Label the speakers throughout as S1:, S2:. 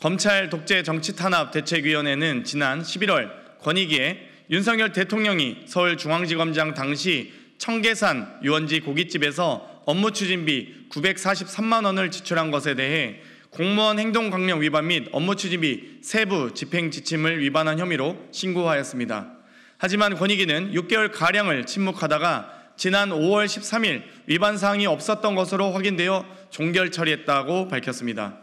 S1: 검찰 독재 정치 탄압 대책위원회는 지난 11월 권익위에 윤석열 대통령이 서울중앙지검장 당시 청계산 유원지 고깃집에서 업무 추진비 943만 원을 지출한 것에 대해 공무원 행동강령 위반 및 업무 추진비 세부 집행 지침을 위반한 혐의로 신고하였습니다. 하지만 권익위는 6개월 가량을 침묵하다가 지난 5월 13일 위반 사항이 없었던 것으로 확인되어 종결 처리했다고 밝혔습니다.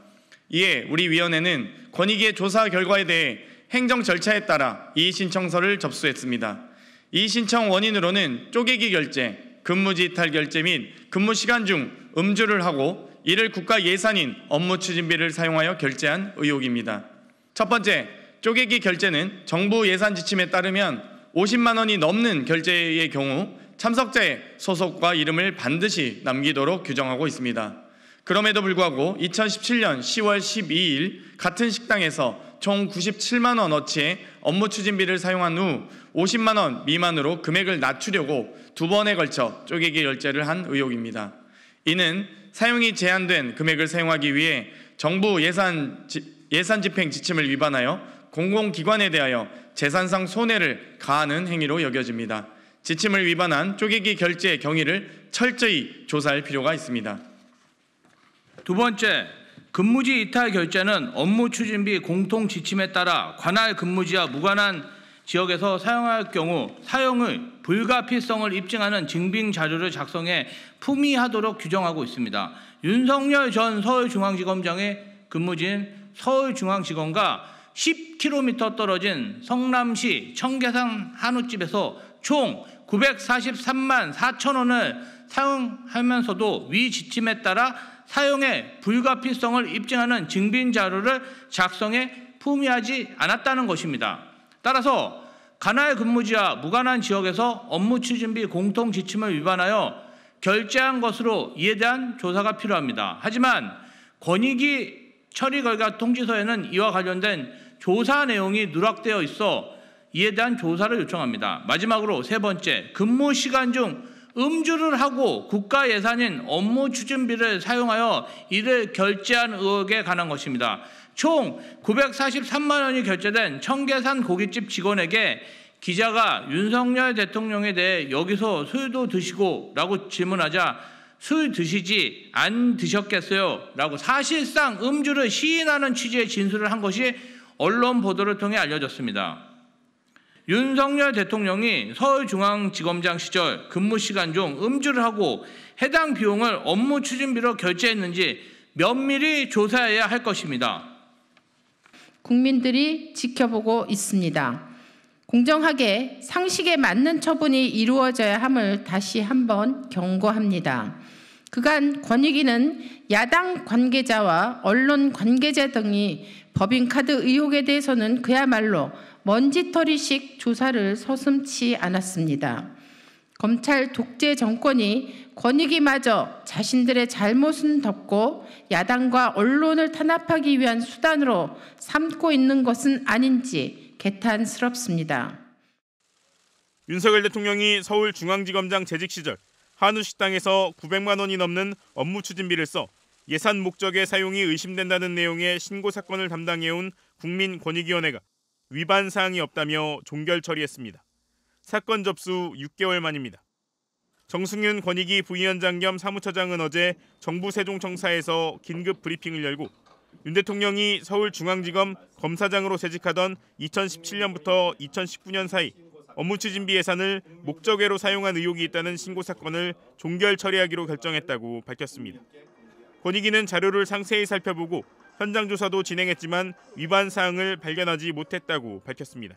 S1: 이에 우리 위원회는 권익위의 조사 결과에 대해 행정 절차에 따라 이의신청서를 접수했습니다. 이의신청 원인으로는 쪼개기 결제, 근무지 이탈 결제 및 근무 시간 중 음주를 하고 이를 국가 예산인 업무 추진비를 사용하여 결제한 의혹입니다. 첫 번째, 쪼개기 결제는 정부 예산 지침에 따르면 50만 원이 넘는 결제의 경우 참석자의 소속과 이름을 반드시 남기도록 규정하고 있습니다. 그럼에도 불구하고 2017년 10월 12일 같은 식당에서 총 97만 원어치의 업무 추진비를 사용한 후 50만 원 미만으로 금액을 낮추려고 두 번에 걸쳐 쪼개기 결제를 한 의혹입니다. 이는 사용이 제한된 금액을 사용하기 위해 정부 예산, 예산 집행 지침을 위반하여 공공기관에 대하여 재산상 손해를 가하는 행위로 여겨집니다. 지침을 위반한 쪼개기 결제 경위를 철저히 조사할 필요가 있습니다. 두 번째, 근무지 이탈 결제는 업무 추진비 공통 지침에 따라
S2: 관할 근무지와 무관한 지역에서 사용할 경우 사용의 불가피성을 입증하는 증빙 자료를 작성해 품위하도록 규정하고 있습니다. 윤석열 전 서울중앙지검장의 근무지인 서울중앙지검과 10km 떨어진 성남시 청계산 한우집에서 총 943만 4천 원을 사용하면서도 위 지침에 따라 사용의 불가피성을 입증하는 증빙 자료를 작성해 품위하지 않았다는 것입니다. 따라서 가나의 근무지와 무관한 지역에서 업무 추진비 공통 지침을 위반하여 결제한 것으로 이에 대한 조사가 필요합니다. 하지만 권익위 처리 결과 통지서에는 이와 관련된 조사 내용이 누락되어 있어 이에 대한 조사를 요청합니다. 마지막으로 세 번째, 근무 시간 중 음주를 하고 국가 예산인 업무 추진비를 사용하여 이를 결제한 의혹에 관한 것입니다. 총 943만 원이 결제된 청계산 고깃집 직원에게 기자가 윤석열 대통령에 대해 여기서 술도 드시고 라고 질문하자 술 드시지 안 드셨겠어요 라고 사실상 음주를 시인하는 취지의 진술을 한 것이 언론 보도를 통해 알려졌습니다. 윤석열 대통령이 서울중앙지검장 시절 근무 시간 중 음주를 하고 해당 비용을 업무 추진비로 결제했는지 면밀히 조사해야 할 것입니다.
S3: 국민들이 지켜보고 있습니다. 공정하게 상식에 맞는 처분이 이루어져야 함을 다시 한번 경고합니다. 그간 권익위는 야당 관계자와 언론 관계자 등이 법인카드 의혹에 대해서는 그야말로 먼지털이식 조사를 서슴치 않았습니다. 검찰 독재 정권이 권익이마저 자신들의 잘못은 덮고 야당과 언론을 탄압하기 위한 수단으로 삼고 있는 것은 아닌지 개탄스럽습니다.
S4: 윤석열 대통령이 서울중앙지검장 재직 시절 한우 식당에서 900만 원이 넘는 업무 추진비를 써 예산 목적의 사용이 의심된다는 내용의 신고 사건을 담당해온 국민권익위원회가 위반 사항이 없다며 종결 처리했습니다. 사건 접수 6개월 만입니다. 정승윤 권익위 부위원장 겸 사무처장은 어제 정부 세종청사에서 긴급 브리핑을 열고 윤 대통령이 서울중앙지검 검사장으로 재직하던 2017년부터 2019년 사이 업무 추진비 예산을 목적외로 사용한 의혹이 있다는 신고 사건을 종결 처리하기로 결정했다고 밝혔습니다. 권익위는 자료를 상세히 살펴보고 현장 조사도 진행했지만 위반 사항을 발견하지 못했다고 밝혔습니다.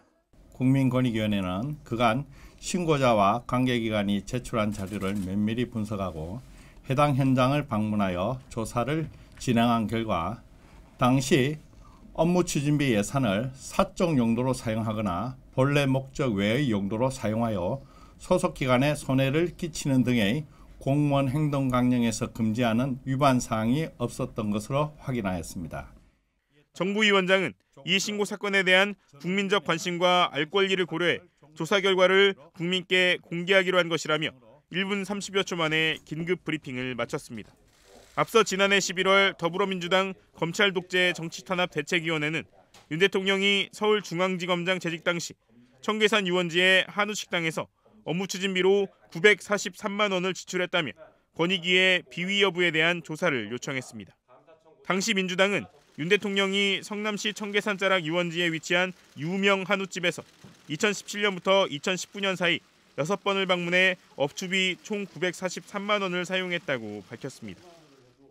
S2: 국민권익위원회는 그간 신고자와 관계기관이 제출한 자료를 면밀히 분석하고 해당 현장을 방문하여 조사를 진행한 결과 당시 업무 추진비 예산을 사적 용도로 사용하거나 본래 목적 외의 용도로 사용하여 소속 기관에 손해를 끼치는 등의 공무원 행동 강령에서 금지하는 위반 사항이 없었던 것으로 확인하였습니다.
S4: 정부 위원장은 이 신고 사건에 대한 국민적 관심과 알 권리를 고려해 조사 결과를 국민께 공개하기로 한 것이라며 1분 30여 초 만에 긴급 브리핑을 마쳤습니다. 앞서 지난해 11월 더불어민주당 검찰 독재 정치 탄압 대책위원회는 윤 대통령이 서울중앙지검장 재직 당시 청계산 유원지의 한우 식당에서 업무 추진비로 943만 원을 지출했다며 권익위의 비위 여부에 대한 조사를 요청했습니다. 당시 민주당은 윤 대통령이 성남시 청계산 자락 유원지에 위치한 유명 한우집에서 2017년부터 2019년 사이 6번을 방문해 업주비 총 943만 원을 사용했다고 밝혔습니다.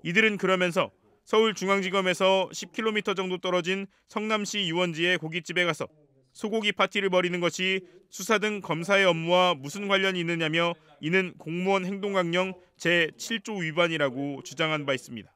S4: 이들은 그러면서 서울중앙지검에서 10km 정도 떨어진 성남시 유원지의 고깃집에 가서 소고기 파티를 벌이는 것이 수사 등 검사의 업무와 무슨 관련이 있느냐며 이는 공무원 행동강령 제7조 위반이라고 주장한 바 있습니다.